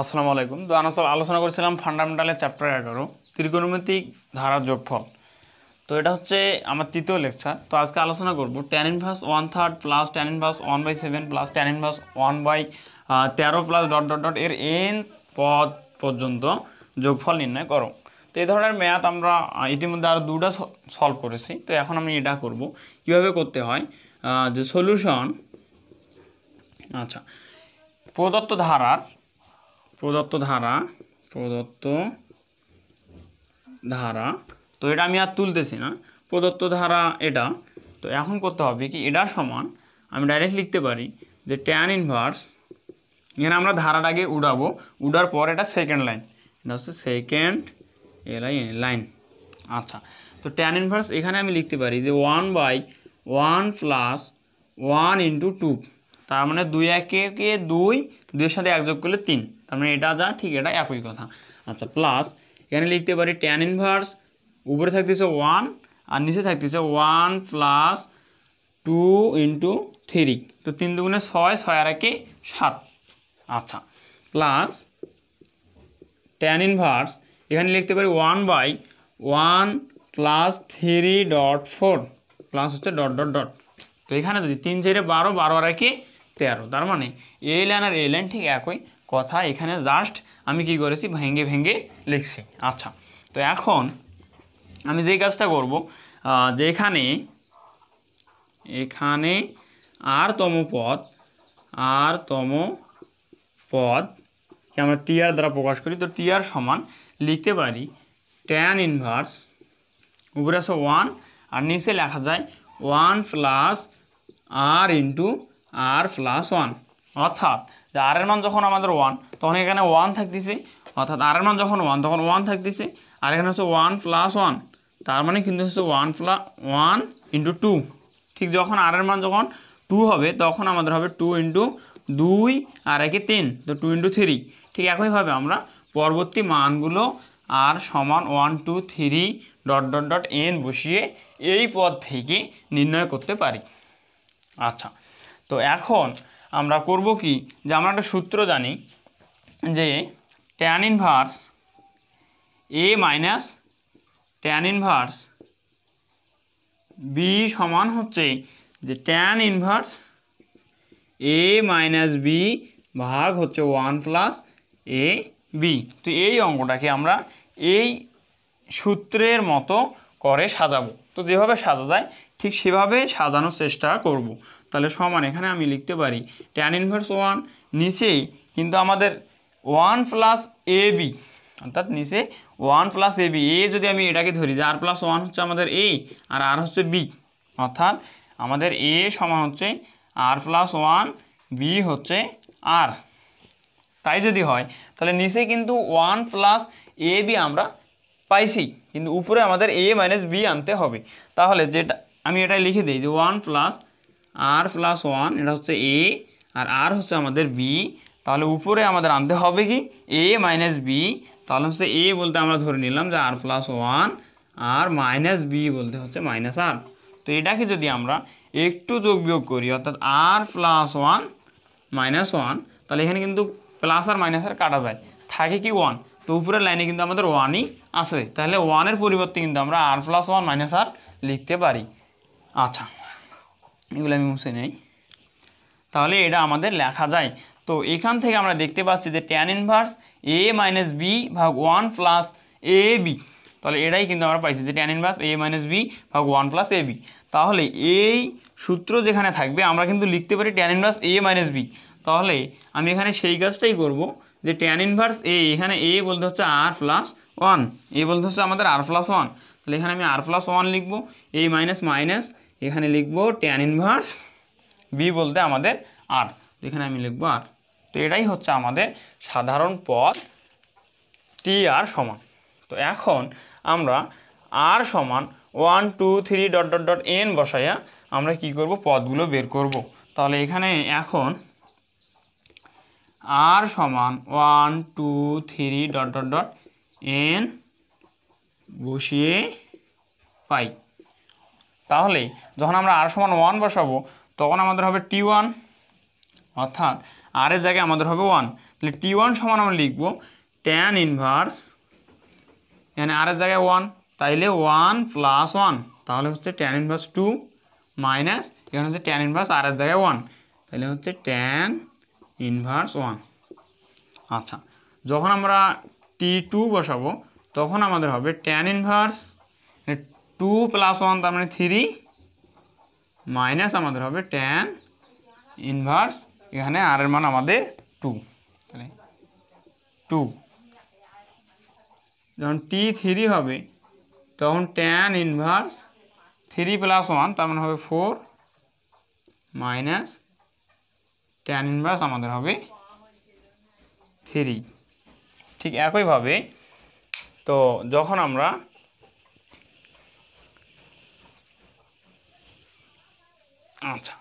আসসালামু আলাইকুম তো আলোচনা করেছিলাম ফান্ডামেন্টালের চ্যাপ্টার এগারো ত্রিকোণমিতিক ধারা যোগফল তো এটা হচ্ছে আমার তৃতীয় লেকচার তো আজকে আলোচনা করব tan inverse one third plus tan inverse one by seven plus tan inverse one by তেরো প্লাস ডট ডট ডট এর এন পদ পর্যন্ত যোগফল নির্ণয় করো তো এই ধরনের ম্যাথ আমরা ইতিমধ্যে আরও দুটা সলভ করেছি তো এখন আমি এটা করব কিভাবে করতে হয় যে সলিউশন আচ্ছা প্রদত্ত ধারার প্রদত্ত ধারা প্রদত্ত ধারা তো এটা আমি আর তুলতেছি না প্রদত্ত ধারা এটা তো এখন করতে হবে কি এটা সমান আমি ডাইরেক্ট লিখতে পারি যে ট্যান ইনভার্স এখানে আমরা ধারাটাকে উড়াবো উড়ার পর এটা সেকেন্ড লাইন এটা হচ্ছে সেকেন্ড এলাই লাইন আচ্ছা তো ট্যান ইনভার্স এখানে আমি লিখতে পারি যে one by one plus one into two তার মানে দুই একে দুই দুইয়ের সাথে এক যোগ করলে তিন তার মানে এটা যা ঠিক এটা একই কথা আচ্ছা প্লাস এখানে লিখতে পারি ট্যান ইনভার্স উপরে থাকতেছে ওয়ান আর নিচে থাকতেছে one plus two into three তো তিন দুগুণে ছয় ছয় আর একে সাত আচ্ছা প্লাস ট্যান ইনভার্স এখানে লিখতে পারি one by one plus three dot four plus হচ্ছে ডট ডট ডট তো এখানে যদি তিন চারে বারো বারো আর একে তেরো তার মানে এ লাইন আর এ লাইন ঠিক একই কথা এখানে জাস্ট আমি কি করেছি ভেঙে ভেঙে লিখছি আচ্ছা তো এখন আমি যেই কাজটা করব যে এখানে এখানে আর তম পদ আর তম পদ আমরা টিআর দ্বারা প্রকাশ করি তো টিআর সমান লিখতে পারি ট্যান ইনভার্স উপরে আছে ওয়ান আর নিচে লেখা যায় one plus r into r plus one অর্থাৎ যে আর এর মান যখন আমাদের ওয়ান তখন এখানে ওয়ান থাকতেছে অর্থাৎ আর এর মান যখন ওয়ান তখন ওয়ান থাকতেছে আর এখানে হচ্ছে ওয়ান প্লাস ওয়ান তার মানে কিন্তু হচ্ছে one plus one into two ঠিক যখন আর এর মান যখন টু হবে তখন আমাদের হবে টু ইন্টু দুই আর একে তিন তো টু ইন্টু থ্রি ঠিক একইভাবে আমরা পরবর্তী মানগুলো আর সমান one two three dot dot dot n বসিয়ে এই পদ থেকে নির্ণয় করতে পারি আচ্ছা তো এখন আমরা করব কি যে আমরা একটা সূত্র জানি যে tan inverse a minus tan inverse b সমান হচ্ছে যে tan inverse a minus b ভাগ হচ্ছে ওয়ান প্লাস এ বি তো এই অঙ্কটাকে আমরা এই সূত্রের মতো করে সাজাবো তো যেভাবে সাজা যায় ঠিক সেভাবে সাজানোর চেষ্টা করব। তাহলে সমান এখানে আমি লিখতে পারি ট্যান ইনভার্স ওয়ান নিচেই কিন্তু আমাদের ওয়ান প্লাস এ বি অর্থাৎ নিচে ওয়ান প্লাস এ বি এ যদি আমি এটাকে ধরি যে আর প্লাস ওয়ান হচ্ছে আমাদের এ আর আর হচ্ছে বি অর্থাৎ আমাদের এ সমান হচ্ছে আর প্লাস ওয়ান বি হচ্ছে আর তাই যদি হয় তাহলে নিচে কিন্তু ওয়ান প্লাস এ বি আমরা পাইছি কিন্তু উপরে আমাদের এ মাইনাস বি আনতে হবে তাহলে যেটা আমি এটা লিখে দিই যে one plus r plus one এটা হচ্ছে এ আর আর হচ্ছে আমাদের বি তাহলে উপরে আমাদের আনতে হবে কি এ মাইনাস বি তাহলে হচ্ছে এ বলতে আমরা ধরে নিলাম যে আর প্লাস ওয়ান আর মাইনাস বি বলতে হচ্ছে মাইনাস আর তো এটাকে যদি আমরা একটু যোগ বিয়োগ করি অর্থাৎ r plus one minus one তাহলে এখানে কিন্তু প্লাস আর মাইনাস আর কাটা যায় থাকে কি ওয়ান তো উপরের লাইনে কিন্তু আমাদের ওয়ানই আছে তাহলে ওয়ানের পরিবর্তে কিন্তু আমরা r plus one minus r লিখতে পারি আচ্ছা এগুলো আমি মুছে নেই তাহলে এটা আমাদের লেখা যায় তো এখান থেকে আমরা দেখতে পাচ্ছি যে tan inverse a minus b ভাগ ওয়ান প্লাস এ বি তাহলে এটাই কিন্তু আমরা পাইছি যে tan inverse a minus b ভাগ ওয়ান প্লাস এ বি তাহলে এই সূত্র যেখানে থাকবে আমরা কিন্তু লিখতে পারি tan inverse a minus b তাহলে আমি এখানে সেই কাজটাই করব যে ট্যান ইনভার্স এ এখানে এ বলতে হচ্ছে আর প্লাস ওয়ান এ বলতে হচ্ছে আমাদের আর প্লাস ওয়ান তাহলে এখানে আমি আর প্লাস ওয়ান লিখবো এ মাইনাস মাইনাস এখানে লিখবো ট্যান ইনভার্স বি বলতে আমাদের আর এখানে আমি লিখবো আর তো এটাই হচ্ছে আমাদের সাধারণ পদ টি আর সমান তো এখন আমরা আর সমান one two three dot dot dot n বসাইয়া আমরা কি করব পদগুলো বের করব তাহলে এখানে এখন আর সমান one two three dot dot dot n বসিয়ে পাই তাহলে যখন আমরা আর সমান ওয়ান বসাবো তখন আমাদের হবে টি ওয়ান অর্থাৎ আর এর জায়গায় আমাদের হবে ওয়ান তাহলে টি ওয়ান সমান আমরা লিখবো ট্যান ইনভার্স এখানে আর এর জায়গায় ওয়ান তাইলে ওয়ান প্লাস ওয়ান তাহলে হচ্ছে ট্যান ইনভার্স টু মাইনাস এখানে হচ্ছে ট্যান ইনভার্স আর এর জায়গায় ওয়ান তাহলে হচ্ছে ট্যান ইনভার্স ওয়ান আচ্ছা যখন আমরা টি টু বসাবো তখন আমাদের হবে tan inverse two plus one তার মানে থ্রি মাইনাস আমাদের হবে ট্যান ইনভার্স এখানে আর এর মান আমাদের টু তাহলে টু যখন টি থ্রি হবে তখন tan inverse three plus one তার মানে হবে ফোর মাইনাস ট্যান ইনভার্স আমাদের হবে থ্রি ঠিক একইভাবে তো যখন আমরা আচ্ছা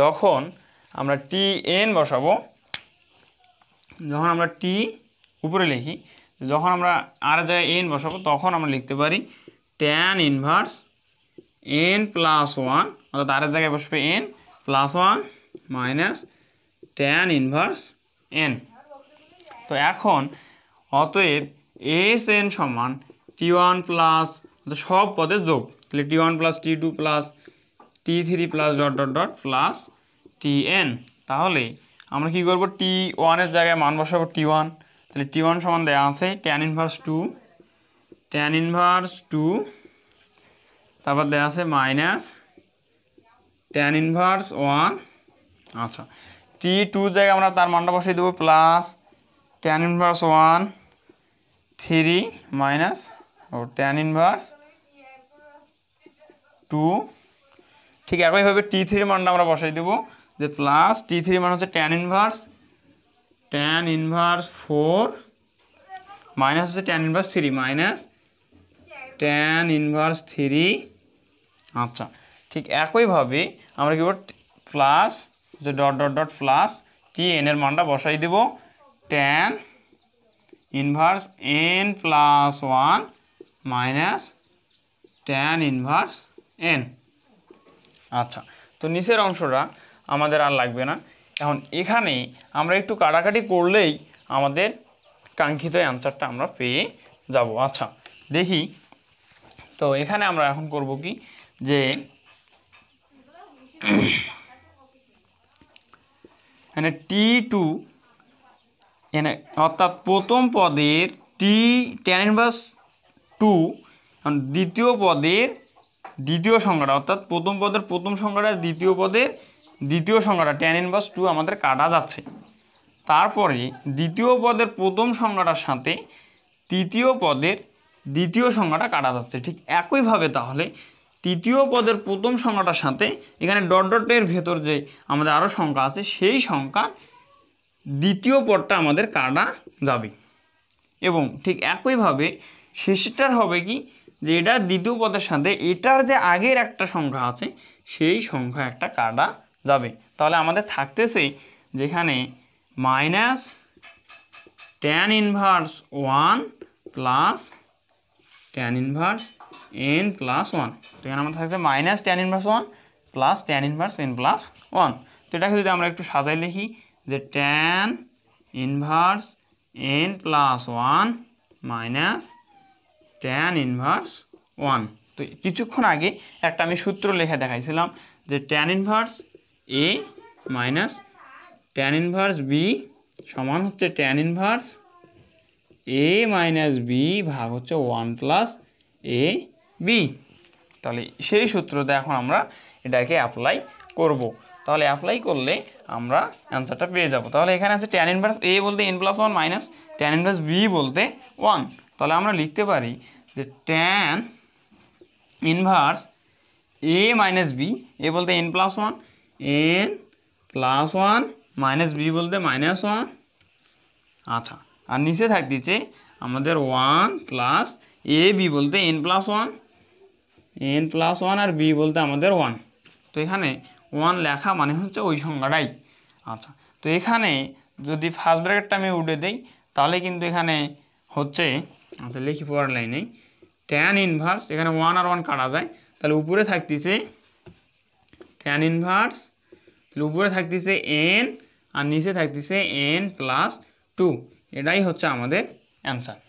যখন আমরা টি এন বসাবো যখন আমরা টি উপরে লিখি যখন আমরা আর জায়গায় এন বসাবো তখন আমরা লিখতে পারি tan inverse n plus one অর্থাৎ আর জায়গায় বসবে n plus one minus tan inverse n তো এখন অতএব এস এন সমান টি ওয়ান প্লাস সব পদে যোগ তাহলে t one plus t two plus t three plus dot dot dot plus t n তাহলে আমরা কি করব টি ওয়ানের জায়গায় মান বসাবো টি ওয়ান তাহলে টি ওয়ান সমান দেওয়া আছে tan inverse two tan inverse two তারপর দেওয়া আছে মাইনাস ট্যান ইনভার্স ওয়ান আচ্ছা টি টু জায়গায় আমরা তার মানটা বসিয়ে দেবো plus tan inverse one three minus ও ট্যান ইনভার্স টু ঠিক একইভাবে টি থ্রির মানটা আমরা বসাই দেবো যে প্লাস টি থ্রি মান হচ্ছে tan inverse tan inverse four minus হচ্ছে tan inverse three minus tan inverse three আচ্ছা ঠিক একইভাবে আমরা কি বল প্লাস যে dot dot dot plus t এনের মানটা বসাই দেব tan inverse n plus one minus tan inverse n আচ্ছা তো নিচের অংশটা আমাদের আর লাগবে না এখন এখানে আমরা একটু কাটাকাটি করলেই আমাদের কাঙ্ক্ষিত অ্যান্সারটা আমরা পেয়ে যাব আচ্ছা দেখি তো এখানে আমরা এখন করব কি যে এখানে টি টু এখানে অর্থাৎ প্রথম পদের টি টেন ইনভার্স টু দ্বিতীয় পদের দ্বিতীয় সংখ্যাটা অর্থাৎ প্রথম পদের প্রথম সংখ্যাটা দ্বিতীয় পদের দ্বিতীয় সংখ্যাটা টেন ইনভার্স টু আমাদের কাটা যাচ্ছে তারপরে দ্বিতীয় পদের প্রথম সংখ্যাটার সাথে তৃতীয় পদের দ্বিতীয় সংখ্যাটা কাটা যাচ্ছে ঠিক একইভাবে তাহলে তৃতীয় পদের প্রথম সংখ্যাটার সাথে এখানে ডট ডটের ভেতর যে আমাদের আরও সংখ্যা আছে সেই সংখ্যা দ্বিতীয় পদটা আমাদের কাটা যাবে এবং ঠিক একইভাবে শেষটার হবে কি যে এটা দ্বিতীয় পদের সাথে এটার যে আগের একটা সংখ্যা আছে সেই সংখ্যা একটা কাটা যাবে তাহলে আমাদের থাকতেছে যেখানে minus tan inverse one plus tan inverse n plus one তো এখানে আমাদের থাকছে minus tan inverse one plus tan inverse n plus one তো এটাকে যদি আমরা একটু সাজাই লিখি যে tan inverse n plus one minus tan inverse one তো কিছুক্ষণ আগে একটা আমি সূত্র লেখা দেখাইছিলাম যে tan inverse a minus tan inverse b সমান হচ্ছে tan inverse a minus b ভাগ হচ্ছে ওয়ান প্লাস এ বি তাহলে সেই সূত্রতে এখন আমরা এটাকে অ্যাপ্লাই করব। তাহলে অ্যাপ্লাই করলে আমরা অ্যান্সারটা পেয়ে যাব তাহলে এখানে আছে ট্যান ইনভার্স এ বলতে n plus one minus tan inverse b বলতে ওয়ান তাহলে আমরা লিখতে পারি যে tan inverse a minus b a বলতে n plus one n plus one minus b বলতে মাইনাস ওয়ান আচ্ছা আর নিচে থাকতেছে আমাদের ওয়ান প্লাস এ বি বলতে n plus one n plus one আর বি বলতে আমাদের ওয়ান তো এখানে ওয়ান লেখা মানে হচ্ছে ওই সংখ্যাটাই আচ্ছা তো এখানে যদি ফার্স্ট ব্র্যাকেটটা আমি উঠে দেই তাহলে কিন্তু এখানে হচ্ছে আচ্ছা লিখি পড়ার লাইনে ট্যান ইনভার্স এখানে ওয়ান আর ওয়ান কাটা যায় তাহলে উপরে থাকতেছে ট্যান ইনভার্স তাহলে উপরে থাকতেছে এন আর নিচে থাকতেছে এন প্লাস টু এটাই হচ্ছে আমাদের অ্যান্সার